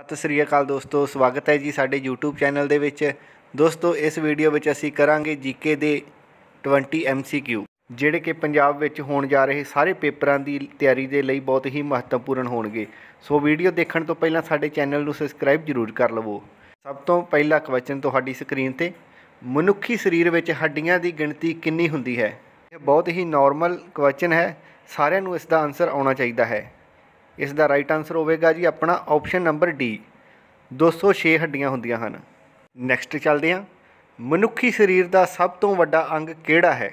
ਸਤਿ ਸ੍ਰੀ ਅਕਾਲ ਦੋਸਤੋ ਸਵਾਗਤ ਹੈ ਜੀ ਸਾਡੇ YouTube ਚੈਨਲ ਦੇ ਵਿੱਚ ਦੋਸਤੋ ਇਸ ਵੀਡੀਓ ਵਿੱਚ ਅਸੀਂ ਕਰਾਂਗੇ ਜੀਕੇ ਦੇ 20 MCQ ਜਿਹੜੇ ਕਿ ਪੰਜਾਬ ਵਿੱਚ ਹੋਣ ਜਾ ਰਹੇ ਸਾਰੇ ਪੇਪਰਾਂ ਦੀ ਤਿਆਰੀ ਦੇ ਲਈ ਬਹੁਤ ਹੀ ਮਹੱਤਵਪੂਰਨ ਹੋਣਗੇ ਸੋ ਵੀਡੀਓ ਦੇਖਣ ਤੋਂ ਪਹਿਲਾਂ ਸਾਡੇ ਚੈਨਲ ਨੂੰ ਸਬਸਕ੍ਰਾਈਬ ਜ਼ਰੂਰ ਕਰ ਲਵੋ ਸਭ ਤੋਂ ਪਹਿਲਾ ਕੁਐਸਚਨ ਤੁਹਾਡੀ ਸਕਰੀਨ ਤੇ ਮਨੁੱਖੀ ਸਰੀਰ ਵਿੱਚ ਹੱਡੀਆਂ ਦੀ ਗਿਣਤੀ ਕਿੰਨੀ ਹੁੰਦੀ ਹੈ ਇਹ ਬਹੁਤ ਹੀ ਨਾਰਮਲ ਕੁਐਸਚਨ ਹੈ ਸਾਰਿਆਂ ਨੂੰ ਇਸ ਦਾ ਆਨਸਰ ਆਉਣਾ ਚਾਹੀਦਾ ਹੈ ਇਸ ਦਾ ਰਾਈਟ ਆਨਸਰ ਹੋਵੇਗਾ ਜੀ ਆਪਣਾ ਆਪਸ਼ਨ ਨੰਬਰ ਡੀ 206 ਹੱਡੀਆਂ ਹੁੰਦੀਆਂ ਹਨ ਨੈਕਸਟ ਚੱਲਦੇ ਹਾਂ ਮਨੁੱਖੀ ਸਰੀਰ ਦਾ ਸਭ ਤੋਂ ਵੱਡਾ ਅੰਗ ਕਿਹੜਾ ਹੈ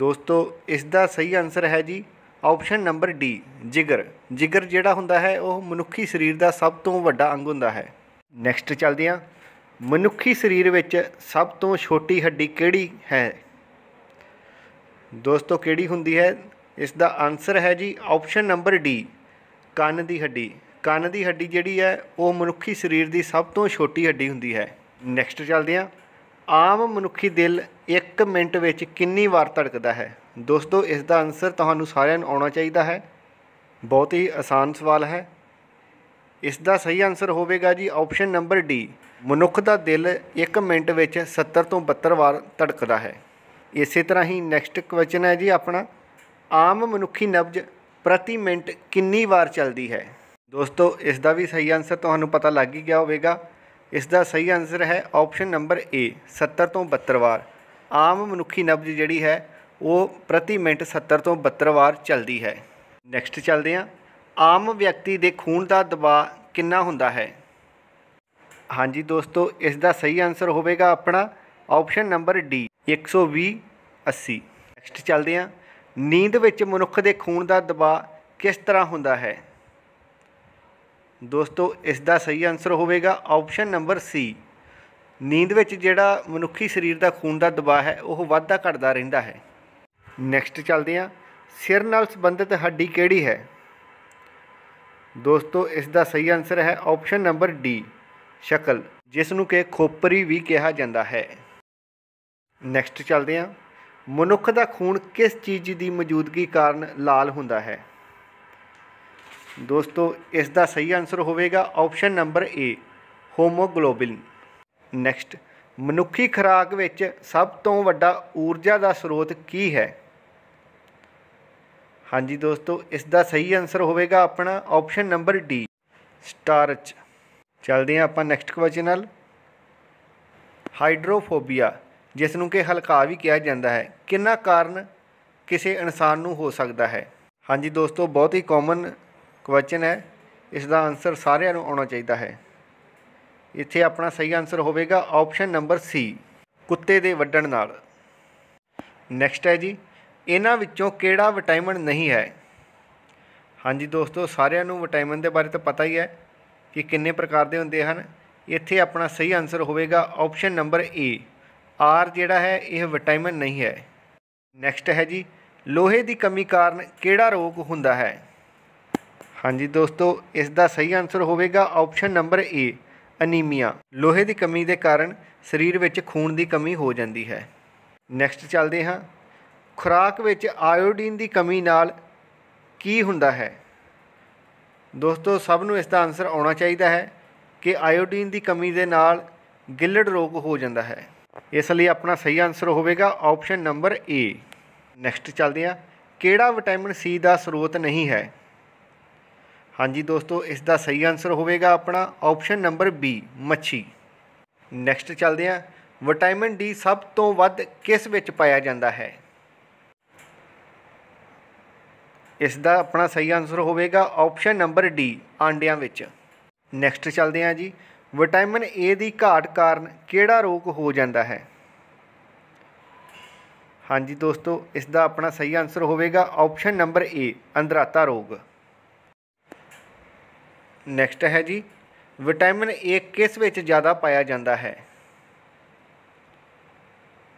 ਦੋਸਤੋ ਇਸ ਦਾ ਸਹੀ ਆਨਸਰ ਹੈ ਜੀ ਆਪਸ਼ਨ ਨੰਬਰ ਡੀ ਜਿਗਰ ਜਿਗਰ ਜਿਹੜਾ ਹੁੰਦਾ ਹੈ ਉਹ ਮਨੁੱਖੀ ਸਰੀਰ ਦਾ ਸਭ ਤੋਂ ਵੱਡਾ ਅੰਗ ਹੁੰਦਾ ਹੈ ਨੈਕਸਟ ਚੱਲਦੇ ਹਾਂ ਮਨੁੱਖੀ ਸਰੀਰ ਵਿੱਚ ਸਭ ਤੋਂ ਛੋਟੀ ਹੱਡੀ ਕਿਹੜੀ ਹੈ ਦੋਸਤੋ ਕਿਹੜੀ ਹੁੰਦੀ ਹੈ ਇਸ ਦਾ ਆਨਸਰ ਹੈ ਜੀ ਆਪਸ਼ਨ ਨੰਬਰ ਡੀ ਕੰਨ ਦੀ ਹੱਡੀ ਕੰਨ ਦੀ ਹੱਡੀ ਜਿਹੜੀ ਹੈ ਉਹ ਮਨੁੱਖੀ ਸਰੀਰ ਦੀ ਸਭ ਤੋਂ ਛੋਟੀ ਹੱਡੀ ਹੁੰਦੀ ਹੈ ਨੈਕਸਟ ਚੱਲਦੇ ਹਾਂ ਆਮ ਮਨੁੱਖੀ ਦਿਲ 1 ਮਿੰਟ ਵਿੱਚ ਕਿੰਨੀ ਵਾਰ ਧੜਕਦਾ ਹੈ ਦੋਸਤੋ ਇਸ ਦਾ ਆਨਸਰ ਤੁਹਾਨੂੰ ਸਾਰਿਆਂ ਨੂੰ ਆਉਣਾ ਚਾਹੀਦਾ ਹੈ ਬਹੁਤ ਹੀ ਆਸਾਨ ਸਵਾਲ ਹੈ ਇਸ ਦਾ ਸਹੀ ਆਨਸਰ ਹੋਵੇਗਾ ਜੀ ਆਪਸ਼ਨ ਨੰਬਰ ਡੀ ਮਨੁੱਖ ਦਾ ਦਿਲ 1 ਮਿੰਟ ਵਿੱਚ 70 ਤੋਂ 72 ਵਾਰ ਧੜਕਦਾ ਹੈ ਇਸੇ ਤਰ੍ਹਾਂ ਹੀ ਨੈਕਸਟ ਕੁਐਸਚਨ ਹੈ ਜੀ ਆਪਣਾ ਆਮ ਮਨੁੱਖੀ ਨਬਜ ਪ੍ਰਤੀ ਮਿੰਟ ਕਿੰਨੀ ਵਾਰ ਚੱਲਦੀ ਹੈ ਦੋਸਤੋ ਇਸ ਦਾ ਵੀ ਸਹੀ ਆਨਸਰ ਤੁਹਾਨੂੰ ਪਤਾ ਲੱਗ ਹੀ ਗਿਆ ਹੋਵੇਗਾ ਇਸ ਦਾ ਸਹੀ ਆਨਸਰ ਹੈ ਆਪਸ਼ਨ ਨੰਬਰ A 70 ਤੋਂ 72 ਵਾਰ ਆਮ ਮਨੁੱਖੀ ਨਬਜ ਜਿਹੜੀ ਹੈ ਉਹ ਪ੍ਰਤੀ ਮਿੰਟ 70 ਤੋਂ 72 ਵਾਰ ਚੱਲਦੀ ਹੈ ਨੈਕਸਟ ਚੱਲਦੇ ਹਾਂ ਆਮ ਵਿਅਕਤੀ ਦੇ ਖੂਨ ਦਾ ਦਬਾਅ ਕਿੰਨਾ ਹੁੰਦਾ ਹੈ ਹਾਂਜੀ ਦੋਸਤੋ ਇਸ ਦਾ ਸਹੀ ਆਨਸਰ ਹੋਵੇਗਾ ਆਪਣਾ ਆਪਸ਼ਨ ਨੰਬਰ D 120 80 ਨੈਕਸਟ ਚੱਲਦੇ ਹਾਂ ਨੀਂਦ ਵਿੱਚ ਮਨੁੱਖ ਦੇ ਖੂਨ ਦਾ ਦਬਾਅ ਕਿਸ ਤਰ੍ਹਾਂ ਹੁੰਦਾ ਹੈ ਦੋਸਤੋ ਇਸ ਦਾ ਸਹੀ ਆਨਸਰ ਹੋਵੇਗਾ ਆਪਸ਼ਨ ਨੰਬਰ ਸੀ ਨੀਂਦ ਵਿੱਚ ਜਿਹੜਾ ਮਨੁੱਖੀ ਸਰੀਰ ਦਾ ਖੂਨ ਦਾ ਦਬਾਅ ਹੈ ਉਹ ਵਾਧਾ ਘਟਦਾ ਰਹਿੰਦਾ ਹੈ ਨੈਕਸਟ ਚੱਲਦੇ ਹਾਂ ਸਿਰ ਨਾਲ ਸੰਬੰਧਿਤ ਹੱਡੀ ਕਿਹੜੀ ਹੈ ਦੋਸਤੋ ਇਸ ਦਾ ਸਹੀ ਆਨਸਰ ਹੈ ਆਪਸ਼ਨ ਨੰਬਰ ਡੀ ਸ਼ਕਲ ਜਿਸ ਨੂੰ ਕਿ ਖੋਪਰੀ ਵੀ ਕਿਹਾ ਜਾਂਦਾ ਹੈ ਨੈਕਸਟ ਚੱਲਦੇ ਹਾਂ ਮਨੁੱਖ ਦਾ ਖੂਨ ਕਿਸ ਚੀਜ਼ ਦੀ ਮੌਜੂਦਗੀ ਕਾਰਨ ਲਾਲ ਹੁੰਦਾ ਹੈ ਦੋਸਤੋ ਇਸ ਦਾ ਸਹੀ ਆਨਸਰ ਹੋਵੇਗਾ option number A haemoglobin next ਮਨੁੱਖੀ ਖੁਰਾਕ ਵਿੱਚ ਸਭ ਤੋਂ ਵੱਡਾ ਊਰਜਾ ਦਾ ਸਰੋਤ ਕੀ ਹੈ ਹਾਂਜੀ ਦੋਸਤੋ ਇਸ ਦਾ ਸਹੀ ਆਨਸਰ ਹੋਵੇਗਾ ਆਪਣਾ ਆਪਸ਼ਨ ਨੰਬਰ D ਸਟਾਰਚ ਚਲਦੇ ਹਾਂ ਆਪਾਂ ਨੈਕਸਟ ਕੁਐਸਚਨ ਨਾਲ ਹਾਈਡਰੋਫੋਬੀਆ ਜਿਸ ਨੂੰ ਕਿ ਹਲਕਾ ਵੀ ਕਿਹਾ ਜਾਂਦਾ ਹੈ ਕਿੰਨਾ ਕਾਰਨ ਕਿਸੇ ਇਨਸਾਨ ਨੂੰ ਹੋ ਸਕਦਾ ਹੈ ਹਾਂਜੀ ਦੋਸਤੋ ਬਹੁਤ ਹੀ ਕਾਮਨ ਕੁਐਸਚਨ ਹੈ ਇਸ ਦਾ ਆਨਸਰ ਸਾਰਿਆਂ ਨੂੰ ਆਉਣਾ ਚਾਹੀਦਾ ਹੈ ਇੱਥੇ ਆਪਣਾ ਸਹੀ ਆਨਸਰ ਹੋਵੇਗਾ ਆਪਸ਼ਨ ਨੰਬਰ ਸੀ ਕੁੱਤੇ ਦੇ ਵੱਢਣ ਨਾਲ ਨੈਕਸਟ ਹੈ ਜੀ ਇਹਨਾਂ ਵਿੱਚੋਂ ਕਿਹੜਾ ਵਿਟਾਮਿਨ ਨਹੀਂ ਹੈ ਹਾਂਜੀ ਦੋਸਤੋ ਸਾਰਿਆਂ ਨੂੰ ਵਿਟਾਮਿਨ ਦੇ ਬਾਰੇ ਤਾਂ ਪਤਾ ਹੀ ਹੈ ਕਿ ਕਿੰਨੇ ਪ੍ਰਕਾਰ ਦੇ ਹੁੰਦੇ ਹਨ ਇੱਥੇ ਆਪਣਾ ਸਹੀ ਆਨਸਰ ਹੋਵੇਗਾ ਆਪਸ਼ਨ ਨੰਬਰ ਏ ਆਰ ਜਿਹੜਾ ਹੈ ਇਹ ਵਿਟਾਮਿਨ ਨਹੀਂ ਹੈ ਨੈਕਸਟ ਹੈ ਜੀ ਲੋਹੇ ਦੀ ਕਮੀ ਕਾਰਨ ਕਿਹੜਾ ਰੋਗ ਹੁੰਦਾ ਹੈ ਹਾਂਜੀ ਦੋਸਤੋ ਇਸ ਦਾ ਸਹੀ ਆਨਸਰ ਹੋਵੇਗਾ ਆਪਸ਼ਨ ਨੰਬਰ ਏ ਅਨੀਮੀਆ ਲੋਹੇ ਦੀ ਕਮੀ ਦੇ ਕਾਰਨ ਸਰੀਰ ਵਿੱਚ ਖੂਨ ਦੀ ਕਮੀ ਹੋ ਜਾਂਦੀ ਹੈ ਨੈਕਸਟ ਚੱਲਦੇ ਹਾਂ ਖੁਰਾਕ ਵਿੱਚ ਆਇਓਡੀਨ ਦੀ ਕਮੀ ਨਾਲ ਕੀ ਹੁੰਦਾ ਹੈ ਦੋਸਤੋ ਸਭ ਨੂੰ ਇਸ ਦਾ ਆਨਸਰ ਆਉਣਾ ਚਾਹੀਦਾ ਹੈ ਕਿ ਆਇਓਡੀਨ ਦੀ ਕਮੀ ਦੇ ਨਾਲ ਗਿਲਡ ਰੋਗ ਹੋ ਜਾਂਦਾ ਹੈ ਇਸ ਲਈ ਆਪਣਾ ਸਹੀ ਆਨਸਰ ਹੋਵੇਗਾ ਆਪਸ਼ਨ ਨੰਬਰ ਏ ਨੈਕਸਟ ਚੱਲਦੇ ਹਾਂ ਕਿਹੜਾ ਵਿਟਾਮਿਨ ਸੀ ਦਾ ਸਰੋਤ ਨਹੀਂ ਹੈ ਹਾਂਜੀ ਦੋਸਤੋ ਇਸ ਦਾ ਸਹੀ ਆਨਸਰ ਹੋਵੇਗਾ ਆਪਣਾ ਆਪਸ਼ਨ ਨੰਬਰ ਬੀ ਮੱਛੀ ਨੈਕਸਟ ਚੱਲਦੇ ਹਾਂ ਵਿਟਾਮਿਨ ਡੀ ਸਭ ਤੋਂ ਵੱਧ ਕਿਸ ਵਿੱਚ ਪਾਇਆ ਜਾਂਦਾ ਹੈ ਇਸ ਦਾ ਆਪਣਾ ਸਹੀ ਆਨਸਰ ਹੋਵੇਗਾ ਆਪਸ਼ਨ ਨੰਬਰ ਡੀ ਆਂਡਿਆਂ ਵਿੱਚ ਨੈਕਸਟ ਚੱਲਦੇ ਹਾਂ ਜੀ ਵਿਟਾਮਿਨ ਏ ਦੀ ਘਾਟ ਕਾਰਨ ਕਿਹੜਾ ਰੋਗ ਹੋ ਜਾਂਦਾ ਹੈ ਹਾਂਜੀ ਦੋਸਤੋ ਇਸ ਦਾ ਆਪਣਾ ਸਹੀ ਆਨਸਰ ਹੋਵੇਗਾ ਆਪਸ਼ਨ ਨੰਬਰ ਏ ਅੰਦਰਾਤਾ ਰੋਗ ਨੈਕਸਟ ਹੈ ਜੀ ਵਿਟਾਮਿਨ ਏ ਕਿਸ ਵਿੱਚ ਜ਼ਿਆਦਾ ਪਾਇਆ ਜਾਂਦਾ ਹੈ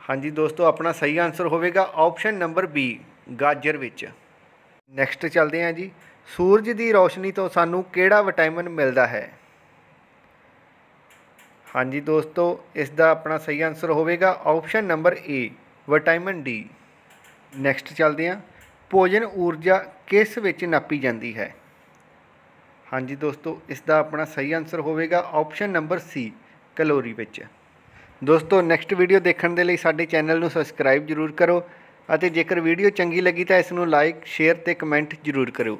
ਹਾਂਜੀ ਦੋਸਤੋ ਆਪਣਾ ਸਹੀ ਆਨਸਰ ਹੋਵੇਗਾ ਆਪਸ਼ਨ ਨੰਬਰ ਬੀ ਗਾਜਰ ਵਿੱਚ ਨੈਕਸਟ ਚੱਲਦੇ ਹਾਂ ਜੀ ਸੂਰਜ ਦੀ ਰੌਸ਼ਨੀ ਤੋਂ ਸਾਨੂੰ ਕਿਹੜਾ ਵਿਟਾਮਿਨ ਮਿਲਦਾ ਹੈ ਹਾਂਜੀ ਦੋਸਤੋ ਇਸ ਦਾ ਆਪਣਾ ਸਹੀ ਆਨਸਰ ਹੋਵੇਗਾ option number A vitamin D next ਚੱਲਦੇ ਹਾਂ ਭੋਜਨ ਊਰਜਾ ਕਿਸ ਵਿੱਚ ਨਾਪੀ ਜਾਂਦੀ ਹੈ ਹਾਂਜੀ ਦੋਸਤੋ ਇਸ ਦਾ ਆਪਣਾ ਸਹੀ ਆਨਸਰ ਹੋਵੇਗਾ ਆਪਸ਼ਨ ਨੰਬਰ ਸੀ ਕੈਲੋਰੀ ਵਿੱਚ ਦੋਸਤੋ ਨੈਕਸਟ ਵੀਡੀਓ ਦੇਖਣ ਦੇ ਲਈ ਸਾਡੇ ਚੈਨਲ ਨੂੰ ਸਬਸਕ੍ਰਾਈਬ ਜ਼ਰੂਰ ਕਰੋ ਅਤੇ ਜੇਕਰ ਵੀਡੀਓ ਚੰਗੀ ਲੱਗੀ ਤਾਂ ਇਸ ਨੂੰ ਲਾਈਕ ਸ਼ੇਅਰ ਤੇ ਕਮੈਂਟ ਜ਼ਰੂਰ ਕਰੋ